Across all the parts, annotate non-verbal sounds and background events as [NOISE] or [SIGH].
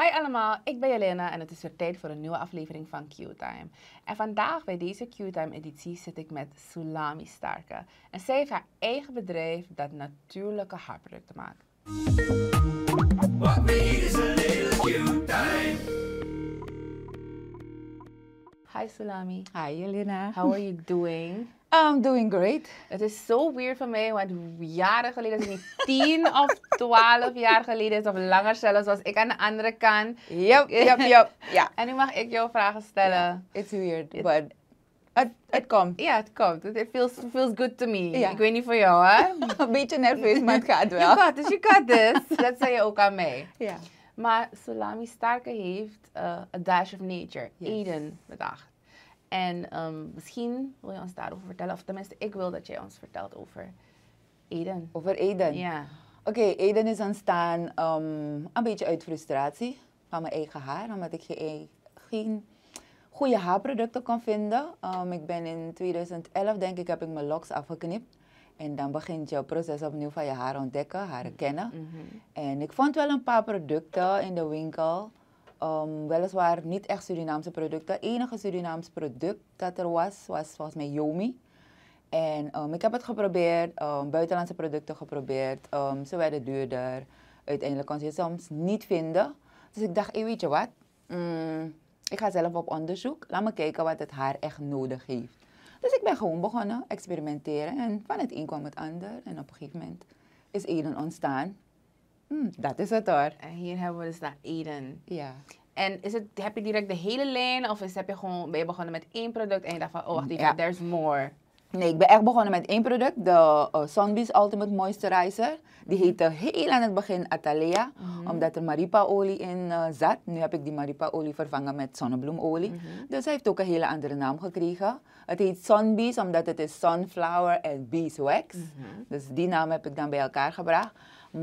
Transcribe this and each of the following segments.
Hi allemaal, ik ben Jelena en het is weer tijd voor een nieuwe aflevering van Q-Time. En vandaag bij deze Q-Time-editie zit ik met Sulami Starke. En zij heeft haar eigen bedrijf dat natuurlijke haarproducten maakt. What is a little Q-Time? Hi Sulami. Hi Jelena. How are you doing? [LAUGHS] I'm doing great. Het is zo weird van mij, want jaren geleden, is niet [LAUGHS] tien of twaalf jaar geleden, of langer zelfs, was ik aan de andere kant. Yep, yep, yep. ja. [LAUGHS] En nu mag ik jou vragen stellen. it's weird, but het, it komt. Ja, het komt. It feels, feels good to me. Ik weet niet voor jou, hè? [LAUGHS] Een beetje nerveus, maar het gaat wel. You got this, you got this. Dat zei je ook aan mij. Ja. Maar Salami Starke heeft uh, A Dash of Nature, Eden, bedacht. En ehm, misschien wil je ons daarover vertellen, of tenminste, ik wil dat jij ons vertelt over Eden. Over Eden? Ja. Oké, Eden is ontstaan ehm, een beetje uit frustratie van mijn eigen haar, omdat ik geen, goede haarproducten kon vinden. Ehm, ik ben in 2011, denk ik, heb ik mijn locks afgeknipt. En dan begint je proces opnieuw van je haar ontdekken, haar kennen. Mhm. En ik vond wel een paar producten in de winkel. Um, weliswaar niet echt Surinaamse producten. Het enige Surinaams product dat er was, was volgens mij Yomi. En ehm, ik heb het geprobeerd, ehm, buitenlandse producten geprobeerd. ze werden duurder. Uiteindelijk kon ze het soms niet vinden. Dus ik dacht, weet je wat? Mm, ik ga zelf op onderzoek. Laat me kijken wat het haar echt nodig heeft. Dus ik ben gewoon begonnen experimenteren. En van het een kwam het ander. En op een gegeven moment is Eden ontstaan. Hmm, dat is het hoor. En hier hebben we dus naar Eden. Ja. En is het, heb je direct de hele lijn of is, heb je gewoon, ben je begonnen met één product en je dacht van, oh wacht ja. there's more? Nee, ik ben echt begonnen met één product, de uh, Ultimate Moisturizer. Die heette heel aan het begin Atalea, mhm. omdat er maripa-olie in eh, zat. Nu heb ik die maripa-olie vervangen met zonnebloemolie. Mhm. Dus hij heeft ook een hele andere naam gekregen. Het heet Sunbees, omdat het is sunflower en beeswax. Mhm. Dus die naam heb ik dan bij elkaar gebracht.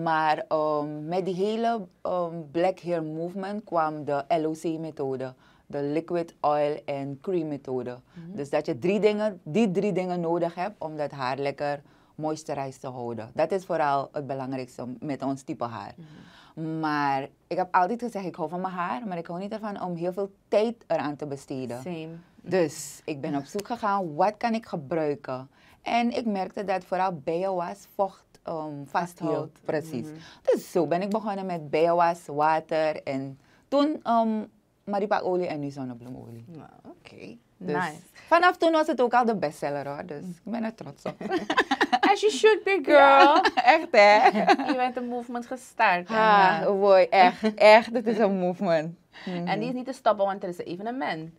Maar ehm, met die hele ehm, Black Hair Movement kwam de LOC-methode. De Liquid Oil en Cream methode. Mhm. Dus dat je drie dingen, die drie dingen nodig hebt om dat haar lekker moisturized te houden. Dat is vooral het belangrijkste met ons type haar. Mhm. Maar ik heb altijd gezegd, ik hou van mijn haar, maar ik hou niet ervan om heel veel tijd eraan te besteden. Same. Dus ik ben op zoek gegaan, wat kan ik gebruiken? En ik merkte dat vooral bio was vocht um, vasthoudt. Precies. Mhm. Dus zo ben ik begonnen met bijwas, water en toen um, maripakolie en nu zonnebloemolie. Nou, Oké. Dus nice. Vanaf toen was het ook al de bestseller hoor, dus ik ben er trots op. [LAUGHS] As you should be, girl. [LAUGHS] echt hè? [LAUGHS] Je bent een movement gestart. Ah, en, echt, echt, het is een movement. Mhm. En die is niet te stoppen, want er is een evenement.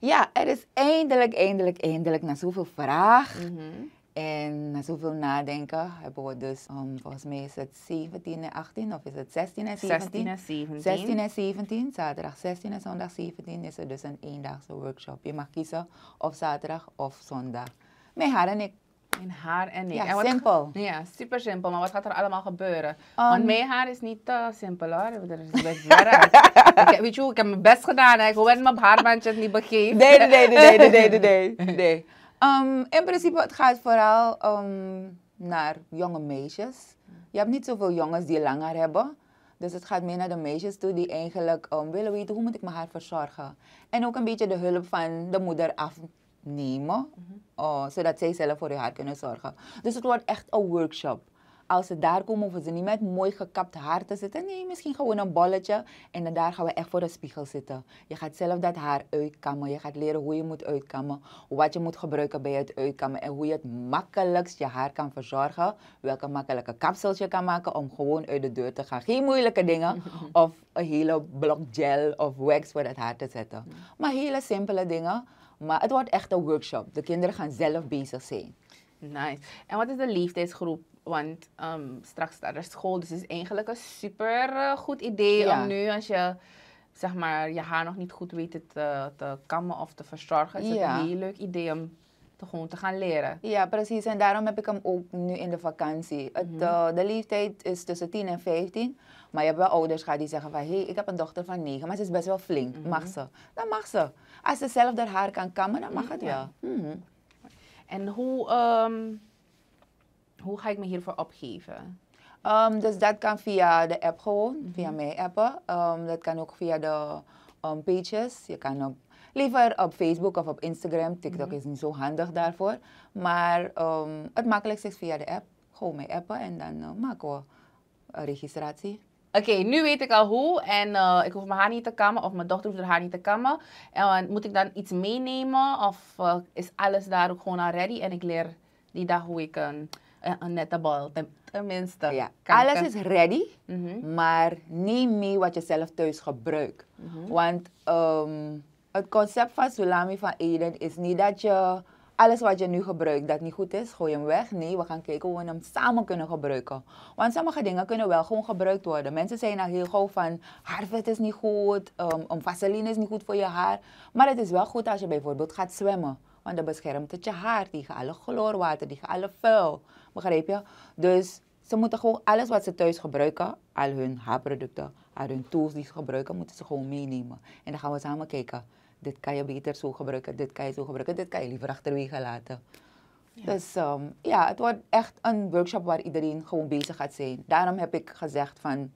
Ja, er is eindelijk, eindelijk, eindelijk, na zoveel vraag, mhm. En na zoveel nadenken hebben we dus, om ehm, volgens mij is het 17 en 18 of is het 16 en 17? 16 en 17. 16 en 17, zaterdag 16 en zondag 17 is er dus een eendaagse workshop. Je mag kiezen of zaterdag of zondag. Mijn haar en ik. Mijn haar en ik. Ja, simpel. Ja, super simpel. Maar wat gaat er allemaal gebeuren? Ehm. Want mijn haar is niet uh, simpel hoor. Dat is best werk. [LAUGHS] weet je, ik heb mijn best gedaan. Hè. Ik hoef mijn haarbandje niet begeven. Nee, nee, nee, nee, nee, nee, nee. nee. [LAUGHS] Ehm, in principe, het gaat vooral ehm, naar jonge meisjes. Je hebt niet zoveel jongens die langer hebben. Dus het gaat meer naar de meisjes toe die eigenlijk ehm, willen weten hoe moet ik mijn haar verzorgen. En ook een beetje de hulp van de moeder afnemen. Mhm. Oh, zodat zij zelf voor hun haar kunnen zorgen. Dus het wordt echt een workshop als ze daar komen, hoeven ze niet met mooi gekapt haar te zitten. Nee, misschien gewoon een bolletje. En dan daar gaan we echt voor de spiegel zitten. Je gaat zelf dat haar uitkammen. Je gaat leren hoe je moet uitkammen. Wat je moet gebruiken bij het uitkammen. En hoe je het makkelijkst je haar kan verzorgen. Welke makkelijke kapsels je kan maken om gewoon uit de deur te gaan. Geen moeilijke dingen. [LAUGHS] Of een hele blok gel of wax voor het haar te zetten. Maar hele simpele dingen. Maar het wordt echt een workshop. De kinderen gaan zelf bezig zijn. Nice. En wat is de leeftijdsgroep want ehm, straks staat er school. Dus het is eigenlijk een super eh, goed idee om nu als je zeg maar, je haar nog niet goed weet te, te kammen of te verzorgen. Is het een heel leuk idee om te, gewoon te gaan leren. Ja, precies. En daarom heb ik hem ook nu in de vakantie. Het, mhm. eh, de leeftijd is tussen 10 en 15. Maar je hebt wel ouders gehad die zeggen van... hé, hey, ik heb een dochter van 9, maar ze is best wel flink. Mhm. Mag ze? Dan mag ze. Als ze zelf haar haar kan kammen, dan mag mhm, het wel. En hoe... Ehm, hoe ga ik me hiervoor opgeven? Ehm, dus dat kan via de app gewoon, mhm. via mijn appen. Ehm, dat kan ook via de ehm, pages. Je kan liever op Facebook of op Instagram. Mhm. TikTok is niet zo handig daarvoor. Maar het makkelijkste is via de app. Gewoon mijn appen en dan uh, maken we registratie. Oké, nu weet ik al hoe. En eh, ik hoef mijn haar niet te kammen of mijn dochter hoeft haar niet te kammen. En eh, moet ik dan iets meenemen of is alles daar ook gewoon al ready en ik leer die dag hoe ik een eh, eh, nette bal, tenminste. Ja. Alles is ready, mhm. maar niet mee wat je zelf thuis gebruikt. Mhm. Want ehm, het concept van Sulami van Eden is niet dat je alles wat je nu gebruikt dat niet goed is, gooi hem weg. Nee, we gaan kijken hoe we hem samen kunnen gebruiken. Want sommige dingen kunnen wel gewoon gebruikt worden. Mensen zijn al heel gauw van haarvet is niet goed, um, vaseline is niet goed voor je haar. Maar het is wel goed als je bijvoorbeeld gaat zwemmen. Want dat beschermt het je haar tegen alle chloorwater, tegen alle vuil. Begrijp je? Dus ze moeten gewoon alles wat ze thuis gebruiken, al hun haarproducten, al hun tools die ze gebruiken, moeten ze gewoon meenemen. En dan gaan we samen kijken. Dit kan je beter zo gebruiken, dit kan je zo gebruiken, dit kan je liever achterwege laten. Dus ehm, ja, het wordt echt een workshop waar iedereen gewoon bezig gaat zijn. Daarom heb ik gezegd van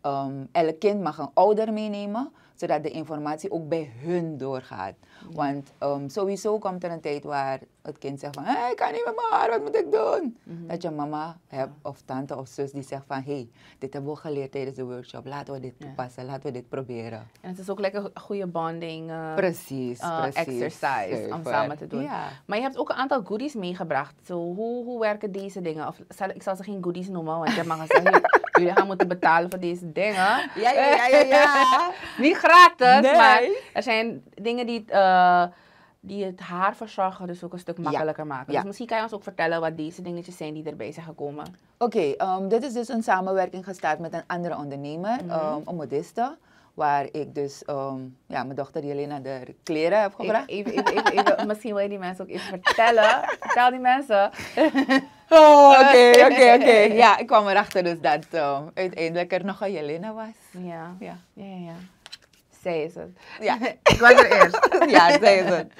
ehm, elk kind mag een ouder meenemen zodat de informatie ook bij hun doorgaat. Want ehm, sowieso komt er een tijd waar het kind zegt van, hey, ik kan niet meer maar, wat moet ik doen? Mhm. Dat je mama hebt of tante of zus die zegt van, hé, hey, dit hebben we geleerd tijdens de workshop, laten we dit toepassen, laten we dit proberen. En het is ook lekker een goede bonding eh, precies, eh, precies, exercise om samen te doen. Maar je hebt ook een aantal goodies meegebracht. Zo, hoe, hoe werken deze dingen? Of zal, ik zal ze geen goodies noemen, want je mag zeggen, [LAUGHS] jullie gaan moeten betalen voor deze dingen. Ja, ja, ja, ja. [LAUGHS] gratis. Maar er zijn dingen die, uh, die het verzorgen, dus ook een stuk makkelijker maken. Dus misschien kan je ons ook vertellen wat deze dingetjes zijn die erbij zijn gekomen. Oké, ehm, dit is dus een samenwerking gestart met een andere ondernemer, mhm. ehm, een modiste waar ik dus ehm, ja, mijn dochter Jelena de kleren heb gebracht. Even, even, even, misschien wil je die mensen ook even vertellen. [LAUGHS] Vertel die mensen. Oh, oké, oké, oké. Ja, ik kwam erachter dus dat uiteindelijk er nog een Jelena was. Ja. Ja, ja, ja. ja zij is het. Ja, [LAUGHS] ik was er eerst. [LAUGHS] ja, zij is het.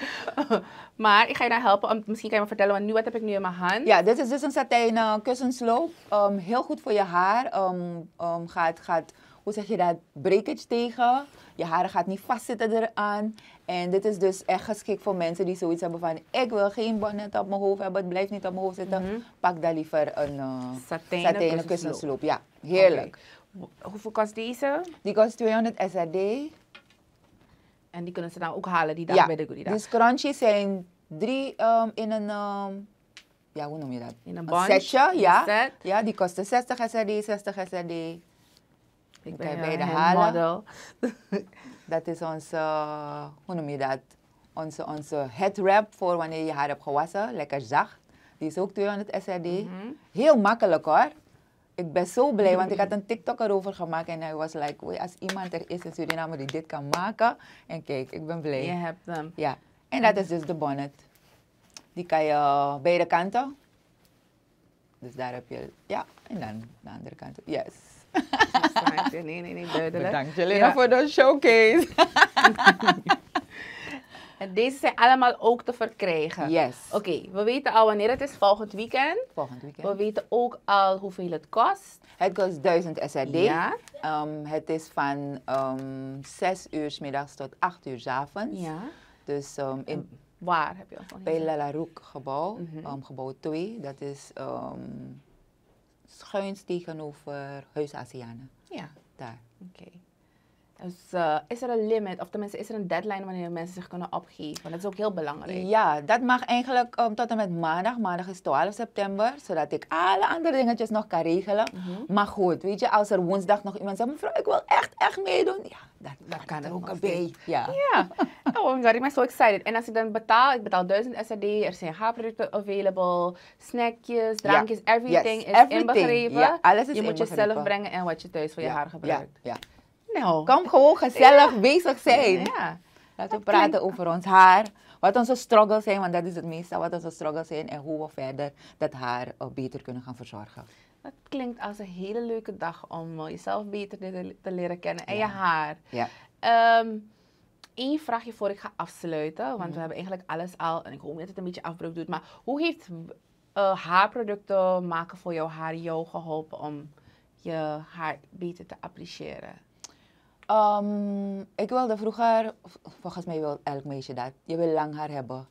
[LAUGHS] maar ik ga je daar nou helpen. want misschien kan je me vertellen, want nu, wat heb ik nu in mijn hand? Ja, dit is dus een satijnen kussensloop. Ehm, heel goed voor je haar. Ehm, ehm, gaat, gaat, hoe zeg je dat, breakage tegen. Je haren gaat niet vastzitten eraan. En dit is dus echt geschikt voor mensen die zoiets hebben van... ik wil geen bonnet op mijn hoofd hebben, het blijft niet op mijn hoofd zitten. Mhm. Pak daar liever een uh, satijnen, kussensloop. Ja, heerlijk. Hoeveel kost deze? Die kost 200 SRD. En die kunnen ze dan ook halen die dag bij de Gurida. Dus crunchies zijn drie ehm, in een... Ehm, ja, hoe noem je dat? In een, bunch, setje, ja. Ja, die kosten 60 SRD, 60 SRD. Ik ben bij de halen. [LAUGHS] dat is onze, hoe noem je dat? Onze, onze head wrap voor wanneer je haar hebt gewassen. Lekker zacht. Die is ook 200 SRD. Mhm. Heel makkelijk hoor ik ben zo blij, want ik had [LAUGHS] een TikTok erover gemaakt en hij was like, Oei, als iemand er is in Suriname die dit kan maken, en kijk, ik ben blij. Je hebt hem. Ja, en dat is dus de bonnet. Die kan je beide kanten. Dus daar heb je, ja, en dan de andere kant. Yes. nee, nee, nee, duidelijk. Bedankt voor de showcase. [LAUGHS] deze zijn allemaal ook te verkrijgen. Yes. Oké, we weten al wanneer het is, volgend weekend. Volgend weekend. We weten ook al hoeveel het kost. Het kost 1000 SRD. Ja. Ehm, het is van um, ehm, 6 uur s middags tot 8 uur s avonds. Ja. Dus um, in Waar heb je al van? Bij Lalarouk gebouw, mm -hmm. gebouw 2. Dat is um, schuins tegenover Huis Azianen. Ja. Daar. Oké. Dus eh, is er een limit, of tenminste is er een deadline wanneer mensen zich kunnen opgeven? Dat is ook heel belangrijk. Ja, dat mag eigenlijk ehm, tot en met maandag. Maandag is 12 september, zodat ik alle andere dingetjes nog kan regelen. Mhm. Maar goed, weet je, als er woensdag nog iemand zegt, mevrouw, ik wil echt, echt meedoen. Ja, dat, dat kan er ook bij. Ja. [LAUGHS] ja. Oh, ik ben maar so excited. En als ik dan betaal, ik betaal 1000 SRD, er zijn haarproducten available, snackjes, drankjes, everything is inbegrepen. Alles is je moet jezelf brengen en wat je thuis voor je haar gebruikt. Ja. Nou. Kom gewoon gezellig bezig zijn. Ja. Laten we praten over ons haar. Wat onze struggles zijn, want dat is het meeste wat onze struggles zijn. En hoe we verder dat haar eh, beter kunnen gaan verzorgen. Dat klinkt als een hele leuke dag om eh, jezelf beter te leren kennen en je haar. Ja. Eén ehm, vraagje voor ik ga afsluiten, want mhm. we hebben eigenlijk alles al, en ik hoop dat het een beetje afbreuk doet, maar hoe heeft uh, haarproducten maken voor jouw haar jou geholpen om je haar beter te appreciëren? Um, ik wilde vroeger, volgens mij wil elk meisje dat, je wil lang haar hebben.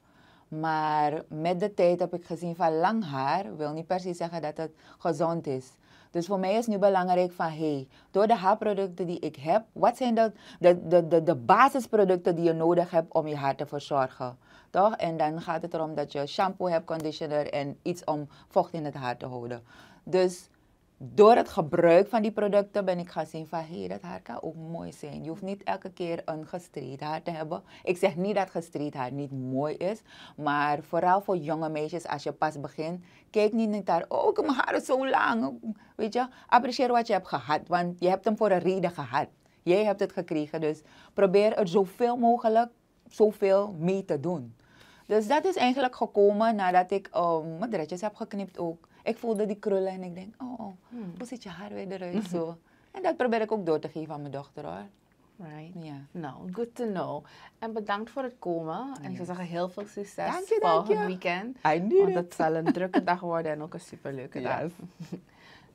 Maar met de tijd heb ik gezien van lang haar wil niet per se zeggen dat het gezond is. Dus voor mij is nu belangrijk van hey, door de haarproducten die ik heb, wat zijn de, de, de, de, de basisproducten die je nodig hebt om je haar te verzorgen? Toch? En dan gaat het erom dat je shampoo hebt, conditioner en iets om vocht in het haar te houden. Dus door het gebruik van die producten ben ik gaan zien van hé, dat haar kan ook mooi zijn. Je hoeft niet elke keer een gestreed haar te hebben. Ik zeg niet dat gestreed haar niet mooi is, maar vooral voor jonge meisjes als je pas begint, kijk niet naar oh, mijn haar is zo lang. Weet je, apprecieer wat je hebt gehad, want je hebt hem voor een reden gehad. Jij hebt het gekregen, dus probeer er zoveel mogelijk, zoveel mee te doen. Dus dat is eigenlijk gekomen nadat ik ehm, mijn dreadjes heb geknipt ook. Ik voelde die krullen en ik denk, oh, oh hmm. hoe ziet je haar weer eruit [LAUGHS] zo. En dat probeer ik ook door te geven aan mijn dochter hoor. Right. Ja. Nou, good to know. En bedankt voor het komen. En ik zou zeggen, heel veel succes het weekend. I want het zal een drukke dag worden en ook een superleuke [LAUGHS] dag.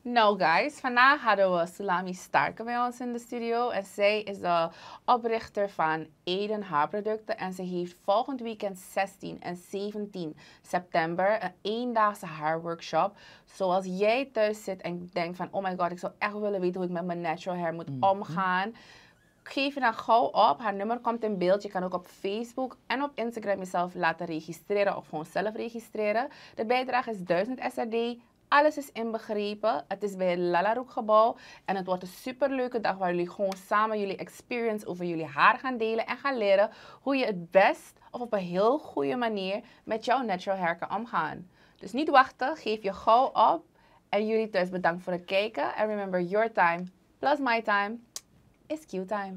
Nou, guys, vandaag hadden we Salami Starke bij ons in de studio. En zij is de oprichter van Eden Haarproducten. En ze heeft volgend weekend 16 en 17 september een eendaagse haarworkshop. Zoals jij thuis zit en denkt van, oh my god, ik zou echt willen weten hoe ik met mijn natural hair moet mhm. omgaan geef je dan gauw op. Haar nummer komt in beeld. Je kan ook op Facebook en op Instagram jezelf laten registreren of gewoon zelf registreren. De bijdrage is 1000 SRD. Alles is inbegrepen. Het is bij het Lalaroek gebouw. En het wordt een superleuke dag waar jullie gewoon samen jullie experience over jullie haar gaan delen. En gaan leren hoe je het best of op een heel goede manier met jouw natural hair kan omgaan. Dus niet wachten, geef je gauw op. En jullie thuis bedankt voor het kijken. En remember, your time plus my time is Q time.